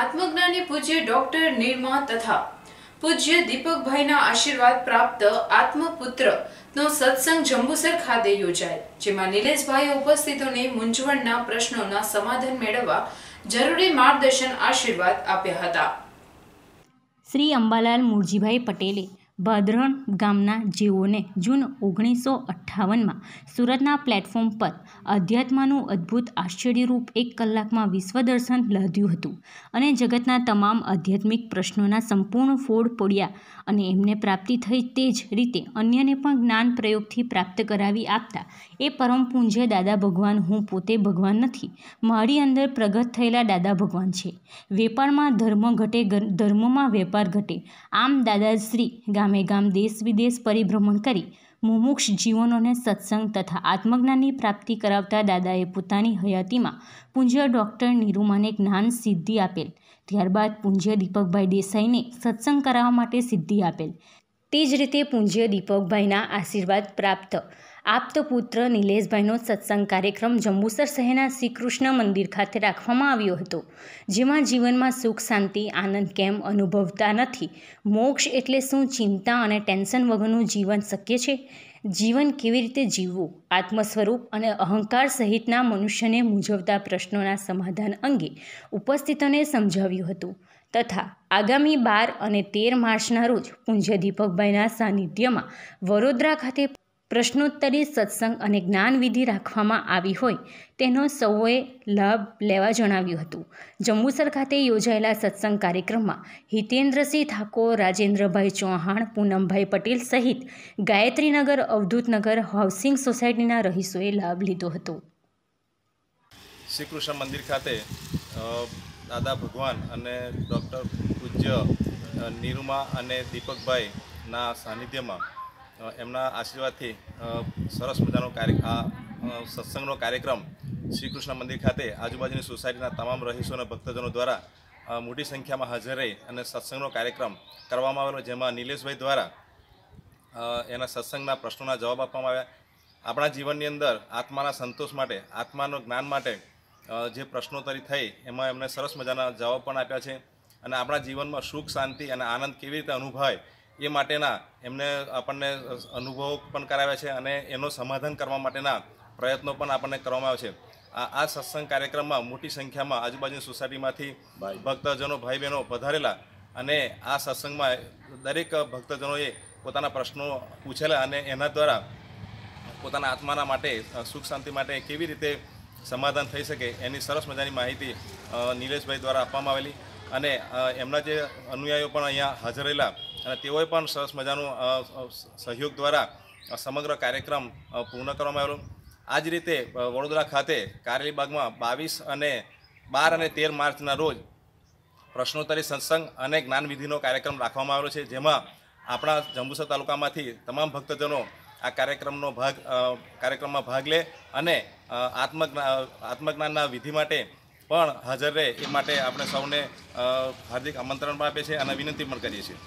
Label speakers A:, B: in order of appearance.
A: આત્મજ્ઞાની પૂજ્ય ડોક્ટર નિર્મા તથા પૂજ્ય દીપકભાઈના આશીર્વાદ પ્રાપ્ત આત્મપુત્ર નો સત્સંગ જંબુસર ખાતે યોજાય જેમાં નિલેશભાઈ ઉપસ્થિતોને મૂંઝવણના પ્રશ્નોના સમાધાન મેળવવા જરૂરી માર્ગદર્શન આશીર્વાદ આપ્યા હતા શ્રી અંબાલાલ મૂળજીભાઈ પટેલે ભાદરણ ગામના જેઓને જૂન ઓગણીસો અઠ્ઠાવનમાં સુરતના પ્લેટફોર્મ પર અધ્યાત્માનું અદ્ભુત આશ્ચર્યરૂપ એક કલાકમાં વિશ્વદર્શન લાદ્યું હતું અને જગતના તમામ આધ્યાત્મિક પ્રશ્નોના સંપૂર્ણ ફોડ પોડ્યા અને એમને પ્રાપ્તિ થઈ તે જ રીતે અન્યને પણ જ્ઞાન પ્રયોગથી પ્રાપ્ત કરાવી આપતા એ પરમ પૂંજ્ય દાદા ભગવાન હું પોતે ભગવાન નથી મારી અંદર પ્રગટ થયેલા દાદા ભગવાન છે વેપારમાં ધર્મ ઘટે ધર્મમાં વેપાર ઘટે આમ દાદાશ્રી ગામ ગામે ગામ દેશ વિદેશ પરિભ્રમણ કરી મુમુક્ષ જીવનોને સત્સંગ તથા આત્મજ્ઞાનની પ્રાપ્તિ કરાવતા દાદાએ પોતાની હયાતીમાં પૂજ્ય ડૉક્ટર નિરૂમાને જ્ઞાન સિદ્ધિ આપેલ ત્યારબાદ પૂજ્ય દીપકભાઈ દેસાઈને સત્સંગ કરાવવા માટે સિદ્ધિ આપેલ તે જ રીતે પૂજ્ય દીપકભાઈના આશીર્વાદ પ્રાપ્ત આપતો પુત્ર નિલેશભાઈનો સત્સંગ કાર્યક્રમ જંબુસર શહેરના શ્રીકૃષ્ણ મંદિર ખાતે રાખવામાં આવ્યો હતો જેમાં જીવનમાં સુખ શાંતિ આનંદ કેમ અનુભવતા નથી મોક્ષ એટલે શું ચિંતા અને ટેન્શન વગરનું જીવન શક્ય છે જીવન કેવી રીતે જીવવું આત્મ સ્વરૂપ અને અહંકાર સહિતના મનુષ્યને મૂંઝવતા પ્રશ્નોના સમાધાન અંગે ઉપસ્થિતોને સમજાવ્યું હતું તથા આગામી બાર અને તેર માર્ચના રોજ પૂંજ્ય દીપકભાઈના સાનિધ્યમાં વડોદરા ખાતે પ્રશ્નોત્તરી સત્સંગ અને જ્ઞાનવિધિ રાખવામાં આવી હોય તેનો સૌએ લાભ લેવા જણાવ્યું હતું જંબુસર ખાતે યોજાયેલા સત્સંગ કાર્યક્રમમાં હિતેન્દ્રસિંહ ઠાકોર રાજેન્દ્રભાઈ ચૌહાણ પૂનમભાઈ પટેલ સહિત ગાયત્રીનગર અવધૂતનગર હાઉસિંગ સોસાયટીના રહીશોએ લાભ લીધો હતો
B: શ્રી કૃષ્ણ મંદિર ખાતે દાદા ભગવાન અને ડૉક્ટર પૂજ્ય નીરુમા અને દીપકભાઈના સાનિધ્યમાં એમના આશીર્વાદથી સરસ મજાનો કાર્ય સત્સંગનો કાર્યક્રમ શ્રી કૃષ્ણ મંદિર ખાતે આજુબાજુની સોસાયટીના તમામ રહીશો અને ભક્તજનો દ્વારા મોટી સંખ્યામાં હાજર રહી અને સત્સંગનો કાર્યક્રમ કરવામાં આવેલો જેમાં નિલેશભાઈ દ્વારા એના સત્સંગના પ્રશ્નોના જવાબ આપવામાં આવ્યા આપણા જીવનની અંદર આત્માના સંતોષ માટે આત્માનો જ્ઞાન માટે જે પ્રશ્નોત્તરી થઈ એમાં એમને સરસ મજાના જવાબ પણ આપ્યા છે અને આપણા જીવનમાં સુખ શાંતિ અને આનંદ કેવી રીતે અનુભવાય એ માટેના એમને આપણને અનુભવો પણ કરાવ્યા છે અને એનો સમાધાન કરવા માટેના પ્રયત્નો પણ આપણને કરવામાં આવે છે આ આ સત્સંગ કાર્યક્રમમાં મોટી સંખ્યામાં આજુબાજુની સોસાયટીમાંથી ભક્તજનો ભાઈ બહેનો પધારેલા અને આ સત્સંગમાં દરેક ભક્તજનોએ પોતાના પ્રશ્નો પૂછેલા અને એના દ્વારા પોતાના આત્માના માટે સુખ શાંતિ માટે કેવી રીતે સમાધાન થઈ શકે એની સરસ મજાની માહિતી નિલેશભાઈ દ્વારા આપવામાં આવેલી અને એમના જે અનુયાયીઓ પણ અહીંયા હાજર રહેલા અને તેઓએ પણ સરસ મજાનું સહયોગ દ્વારા સમગ્ર કાર્યક્રમ પૂર્ણ કરવામાં આવ્યો આ જ રીતે વડોદરા ખાતે કારેલીબાગમાં બાવીસ અને બાર અને તેર માર્ચના રોજ પ્રશ્નોત્તરી સત્સંગ અને જ્ઞાનવિધિનો કાર્યક્રમ રાખવામાં આવ્યો છે જેમાં આપણા જંબુસર તાલુકામાંથી તમામ ભક્તજનો આ કાર્યક્રમનો ભાગ કાર્યક્રમમાં ભાગ લે અને આત્મજ્ઞાન આત્મજ્ઞાનના વિધિ માટે પણ હાજર રહે એ માટે આપણે સૌને હાર્દિક આમંત્રણ પણ આપીએ છીએ અને વિનંતી પણ કરીએ છીએ